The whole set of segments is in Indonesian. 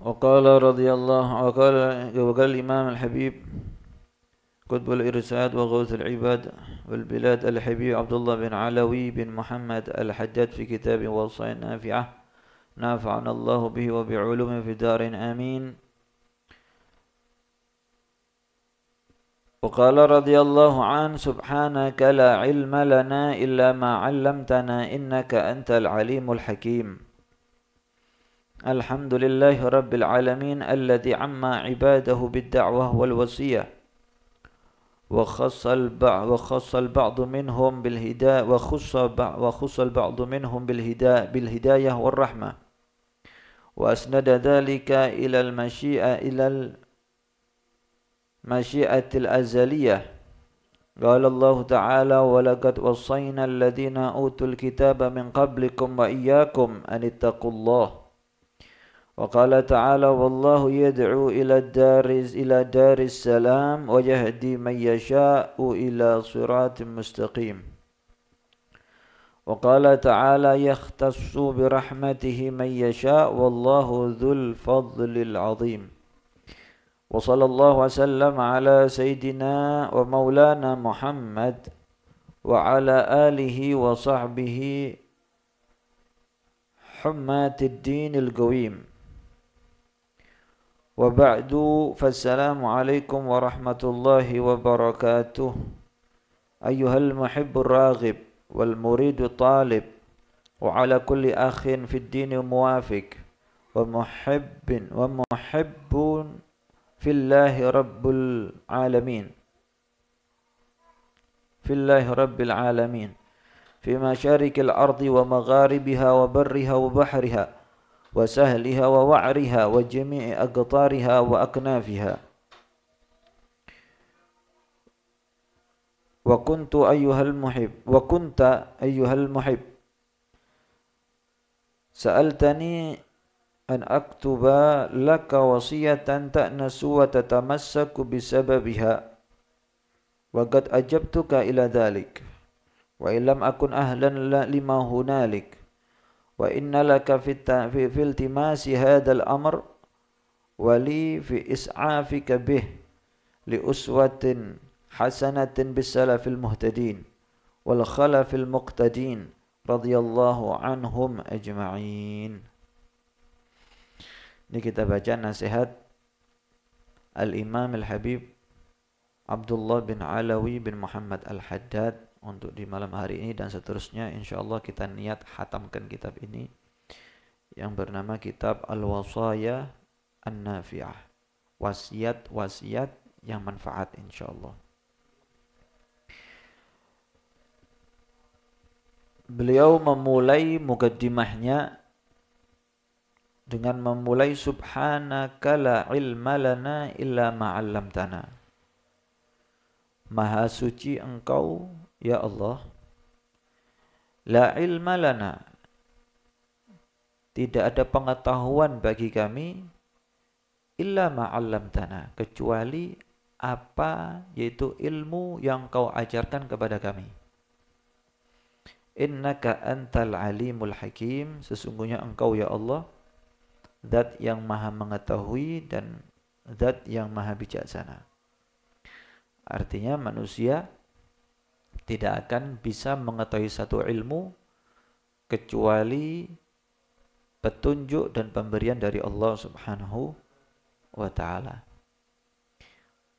وقال رضي الله وقال وقال الإمام الحبيب قطب الإرشاد وغوث العباد والبلاد الحبيب عبد الله بن علوي بن محمد الحجاج في كتاب وصايا نافعة نافعنا الله به وبعلومه في دار آمين وقال رضي الله عنه سبحانك لا علم لنا إلا ما علمتنا إنك أنت العليم الحكيم الحمد لله رب العالمين الذي عما عباده بالدعوة والوصية وخص البعض وخص البعض منهم بالهداية وخص وخص البعض منهم بالهداية بالهداية والرحمة وأسند ذلك إلى المشيئة إلى المشيئة الأزلية قال الله تعالى ولقد وصينا الذين أوتوا الكتاب من قبلكم وإياكم أن اتقوا الله وقال تعالى والله يدعو إلى الدار إلى دار السلام ويهدي من يشاء إلى صراط مستقيم وقال تعالى يختص برحمته من يشاء والله ذو الفضل العظيم وصلى الله وسلم على سيدنا ومولانا محمد وعلى آله وصحبه حماة الدين القويم وبعد فالسلام عليكم ورحمة الله وبركاته أيها المحب الراغب والمريد الطالب وعلى كل أخ في الدين موافق ومحب ومحب في الله رب العالمين في الله رب العالمين في مشارق الأرض ومغاربها وبرها وبحرها وسهلها ووعرها وجميع أقطارها وأكنافها وكنت أيها المحب وكنت أيها المحب سألتني أن أكتب لك وصية تأنس وتتمسك بسببها وقد أجبتك إلى ذلك وإن لم أكن أهلا لما هنالك وإن لك في, في التماس هذا الأمر ولي في إسعافك به لأسوة حسنة بالسلف المهتدين والخلف المقتدين رضي الله عنهم أجمعين Ini kita baca nasihat Al-Imam Al-Habib Abdullah bin Alawi bin Muhammad Al-Haddad untuk di malam hari ini dan seterusnya insya Allah kita niat hatamkan kitab ini yang bernama kitab Al-Wasaya An-Nafi'ah wasiat-wasiat yang manfaat insya Allah beliau memulai mukaddimahnya dengan memulai subhanaka la ilma lana illa ma'allamtana maha suci engkau Ya Allah, la ilma lana. Tidak ada pengetahuan bagi kami illa tanah kecuali apa yaitu ilmu yang kau ajarkan kepada kami. Innaka antal alimul hakim, sesungguhnya engkau ya Allah, zat yang maha mengetahui dan zat yang maha bijaksana. Artinya manusia tidak akan bisa mengetahui satu ilmu kecuali petunjuk dan pemberian dari Allah Subhanahu wa taala.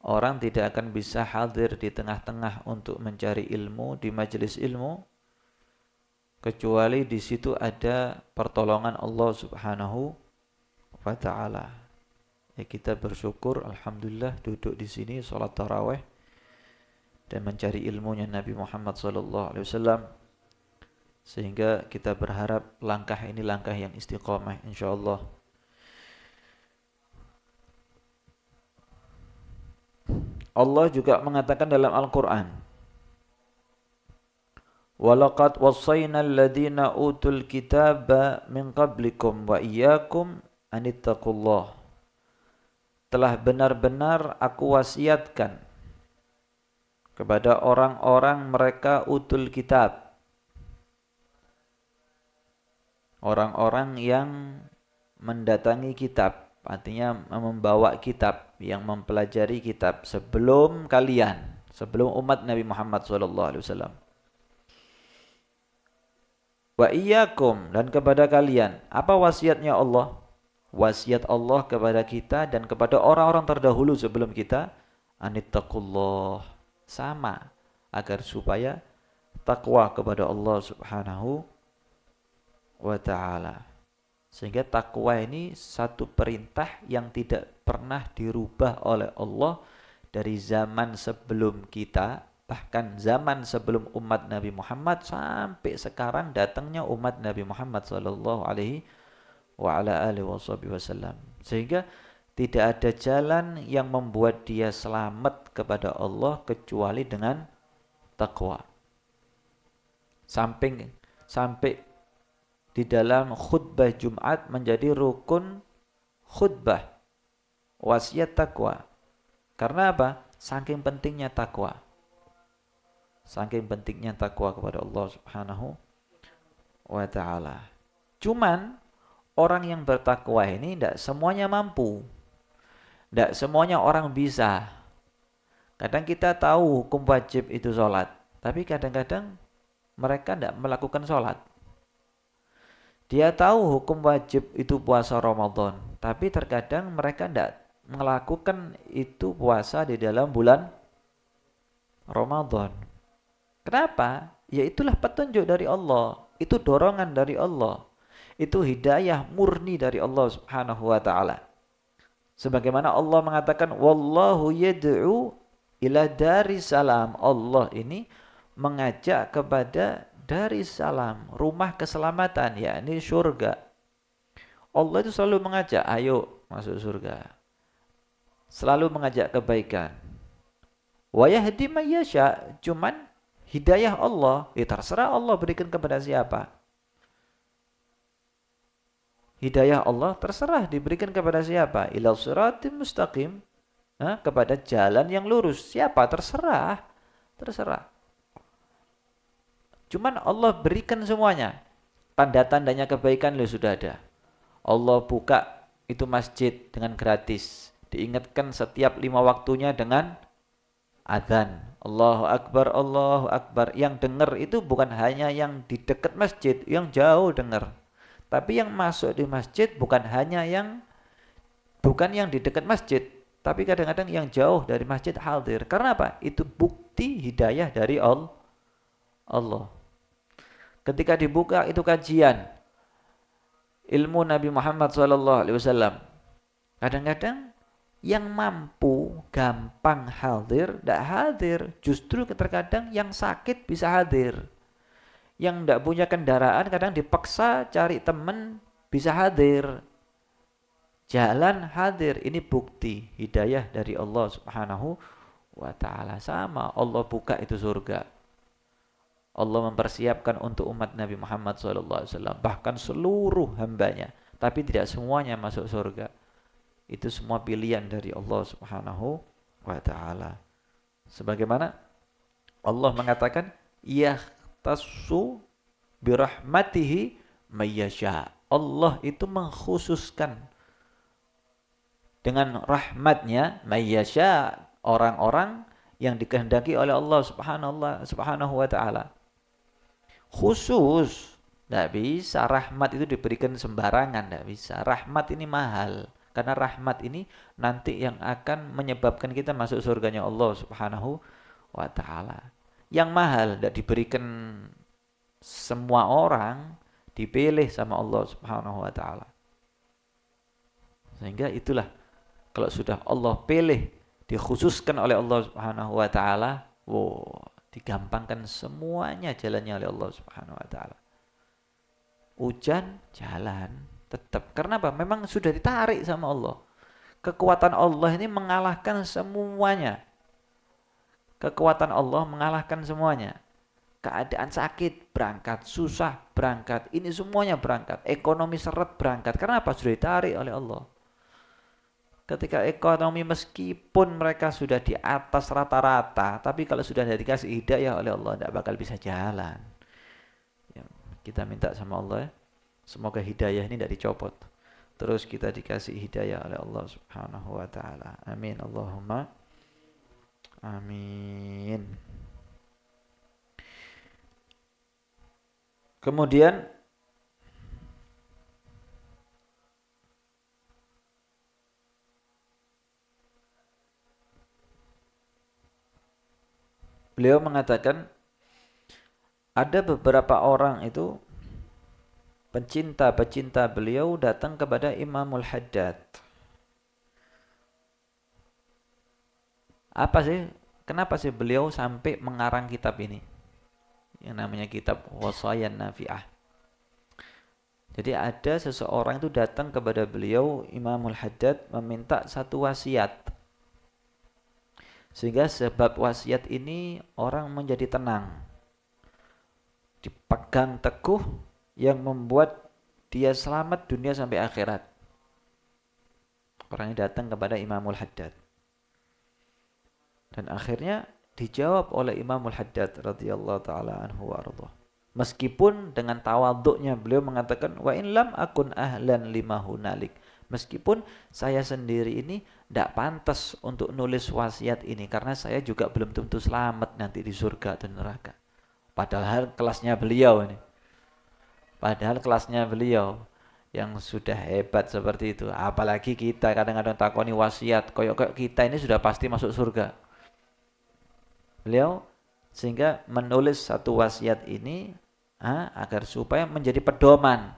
Orang tidak akan bisa hadir di tengah-tengah untuk mencari ilmu di majelis ilmu kecuali di situ ada pertolongan Allah Subhanahu wa taala. Ya kita bersyukur alhamdulillah duduk di sini salat tarawih dan mencari ilmunya Nabi Muhammad SAW sehingga kita berharap langkah ini langkah yang istiqomah insyaallah Allah juga mengatakan dalam Al-Qur'an Walaqad wassayna alladhina utul kitaba min qablikum wa iyyakum anittaqullah. Telah benar-benar aku wasiatkan kepada orang-orang mereka utul kitab. Orang-orang yang mendatangi kitab, artinya membawa kitab, yang mempelajari kitab sebelum kalian, sebelum umat Nabi Muhammad SAW. Wa iyyakum dan kepada kalian, apa wasiatnya Allah? Wasiat Allah kepada kita dan kepada orang-orang terdahulu sebelum kita, anittaqullah sama agar supaya takwa kepada Allah Subhanahu wa taala. Sehingga takwa ini satu perintah yang tidak pernah dirubah oleh Allah dari zaman sebelum kita bahkan zaman sebelum umat Nabi Muhammad sampai sekarang datangnya umat Nabi Muhammad sallallahu alaihi wa ala wasallam. Sehingga tidak ada jalan yang membuat dia selamat kepada Allah kecuali dengan takwa. Samping sampai di dalam khutbah Jumat menjadi rukun khutbah wasiat takwa. Karena apa? Saking pentingnya takwa. Saking pentingnya takwa kepada Allah Subhanahu wa taala. Cuman orang yang bertakwa ini tidak semuanya mampu. Tidak semuanya orang bisa. Kadang kita tahu hukum wajib itu sholat, tapi kadang-kadang mereka tidak melakukan sholat. Dia tahu hukum wajib itu puasa Ramadan, tapi terkadang mereka tidak melakukan itu puasa di dalam bulan Ramadan. Kenapa? Ya itulah petunjuk dari Allah, itu dorongan dari Allah, itu hidayah murni dari Allah Subhanahu wa taala. Sebagaimana Allah mengatakan wallahu yad'u Ila dari salam Allah ini mengajak kepada dari salam rumah keselamatan ya ini surga. Allah itu selalu mengajak, ayo masuk surga. Selalu mengajak kebaikan. Wa yahdi yasha, cuman hidayah Allah, ya terserah Allah berikan kepada siapa. Hidayah Allah terserah diberikan kepada siapa. Ila suratim mustaqim, eh, kepada jalan yang lurus. Siapa? Terserah. Terserah. Cuman Allah berikan semuanya. Tanda-tandanya kebaikan lo sudah ada. Allah buka itu masjid dengan gratis. Diingatkan setiap lima waktunya dengan adzan. Allahu Akbar, Allahu Akbar. Yang dengar itu bukan hanya yang di dekat masjid, yang jauh dengar. Tapi yang masuk di masjid bukan hanya yang bukan yang di dekat masjid, tapi kadang-kadang yang jauh dari masjid hadir. Karena apa? Itu bukti hidayah dari Allah. Ketika dibuka itu kajian ilmu Nabi Muhammad SAW. Kadang-kadang yang mampu gampang hadir, tidak hadir. Justru terkadang yang sakit bisa hadir. Yang tidak punya kendaraan kadang dipaksa cari teman bisa hadir Jalan hadir ini bukti hidayah dari Allah Subhanahu wa taala. Sama Allah buka itu surga. Allah mempersiapkan untuk umat Nabi Muhammad SAW bahkan seluruh hambanya tapi tidak semuanya masuk surga itu semua pilihan dari Allah Subhanahu wa taala sebagaimana Allah mengatakan yahtassu birahmatihi mayyasha Allah itu mengkhususkan dengan rahmatnya mayyasha orang-orang yang dikehendaki oleh Allah subhanallah subhanahu wa ta'ala khusus tidak bisa rahmat itu diberikan sembarangan tidak bisa rahmat ini mahal karena rahmat ini nanti yang akan menyebabkan kita masuk surganya Allah subhanahu wa ta'ala yang mahal tidak diberikan semua orang dipilih sama Allah subhanahu wa ta'ala sehingga itulah kalau sudah Allah pilih, dikhususkan oleh Allah Subhanahu wa taala, wo digampangkan semuanya jalannya oleh Allah Subhanahu wa taala. Hujan jalan tetap. Karena apa? Memang sudah ditarik sama Allah. Kekuatan Allah ini mengalahkan semuanya. Kekuatan Allah mengalahkan semuanya. Keadaan sakit berangkat, susah berangkat, ini semuanya berangkat, ekonomi seret berangkat. Karena apa? Sudah ditarik oleh Allah ketika ekonomi meskipun mereka sudah di atas rata-rata, tapi kalau sudah tidak dikasih hidayah ya oleh Allah, tidak bakal bisa jalan. Ya, kita minta sama Allah, ya. semoga hidayah ini tidak dicopot. Terus kita dikasih hidayah oleh Allah subhanahu wa ta'ala. Amin. Allahumma. Amin. Kemudian beliau mengatakan ada beberapa orang itu pencinta-pencinta beliau datang kepada Imamul Haddad. Apa sih? Kenapa sih beliau sampai mengarang kitab ini? Yang namanya kitab Wasayan Nafi'ah. Jadi ada seseorang itu datang kepada beliau Imamul Haddad meminta satu wasiat. Sehingga sebab wasiat ini orang menjadi tenang. Dipegang teguh yang membuat dia selamat dunia sampai akhirat. Orang ini datang kepada Imamul Haddad. Dan akhirnya dijawab oleh Imamul Haddad radhiyallahu taala anhu wa Meskipun dengan tawaduknya beliau mengatakan wa in lam akun ahlan lima hunalik. Meskipun saya sendiri ini tidak pantas untuk nulis wasiat ini karena saya juga belum tentu selamat nanti di surga atau neraka. Padahal kelasnya beliau ini. Padahal kelasnya beliau yang sudah hebat seperti itu. Apalagi kita kadang-kadang takoni wasiat, koyok kita ini sudah pasti masuk surga. Beliau sehingga menulis satu wasiat ini ah, agar supaya menjadi pedoman,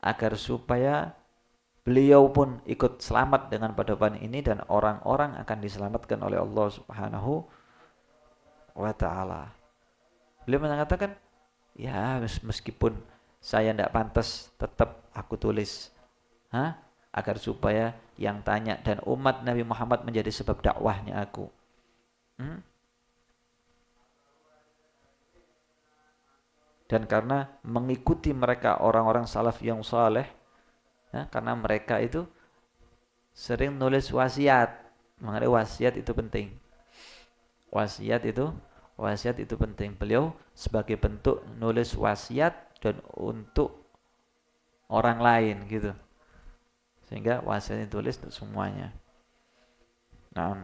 agar supaya beliau pun ikut selamat dengan padaban ini dan orang-orang akan diselamatkan oleh Allah Subhanahu wa taala. Beliau mengatakan, "Ya, meskipun saya tidak pantas, tetap aku tulis." Hah? agar supaya yang tanya dan umat Nabi Muhammad menjadi sebab dakwahnya aku. Hmm? Dan karena mengikuti mereka orang-orang salaf yang saleh, ya, karena mereka itu sering nulis wasiat mengenai wasiat itu penting wasiat itu wasiat itu penting beliau sebagai bentuk nulis wasiat dan untuk orang lain gitu sehingga wasiat ditulis untuk semuanya nah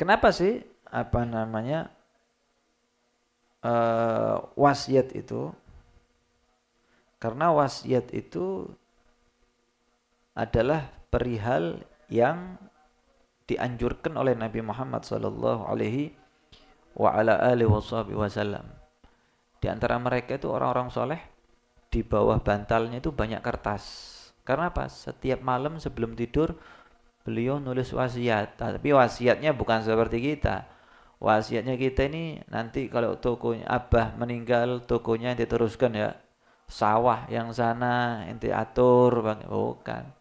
kenapa sih apa namanya uh, wasiat itu karena wasiat itu adalah perihal yang dianjurkan oleh Nabi Muhammad sallallahu alaihi wa ala alihi wasallam. Di antara mereka itu orang-orang soleh di bawah bantalnya itu banyak kertas. Karena apa? Setiap malam sebelum tidur beliau nulis wasiat, tapi wasiatnya bukan seperti kita. Wasiatnya kita ini nanti kalau tokonya abah meninggal, tokonya yang diteruskan ya. Sawah yang sana yang atur, bukan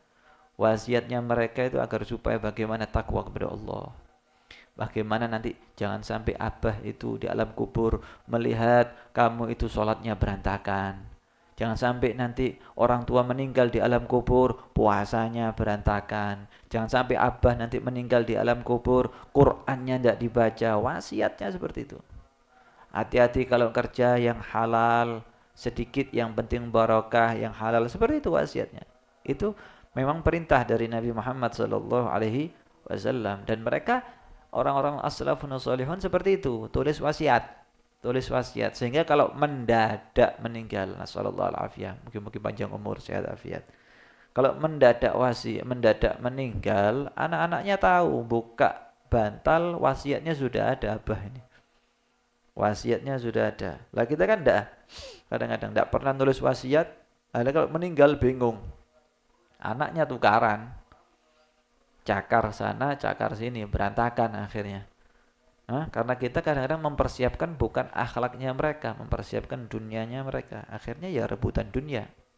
wasiatnya mereka itu agar supaya bagaimana takwa kepada Allah bagaimana nanti jangan sampai abah itu di alam kubur melihat kamu itu sholatnya berantakan jangan sampai nanti orang tua meninggal di alam kubur puasanya berantakan jangan sampai abah nanti meninggal di alam kubur Qurannya tidak dibaca wasiatnya seperti itu hati-hati kalau kerja yang halal sedikit yang penting barokah yang halal seperti itu wasiatnya itu memang perintah dari Nabi Muhammad sallallahu alaihi wasallam dan mereka orang-orang asalafun seperti itu, tulis wasiat. Tulis wasiat sehingga kalau mendadak meninggal, nasallallahu alafiyah, mungkin-mungkin panjang umur sehat afiat. Kalau mendadak wasi, mendadak meninggal, anak-anaknya tahu buka bantal wasiatnya sudah ada abah ini. Wasiatnya sudah ada. Lah kita kan enggak kadang-kadang enggak pernah nulis wasiat. Ada kalau meninggal bingung, anaknya tukaran cakar sana cakar sini berantakan akhirnya Hah? karena kita kadang-kadang mempersiapkan bukan akhlaknya mereka mempersiapkan dunianya mereka akhirnya ya rebutan dunia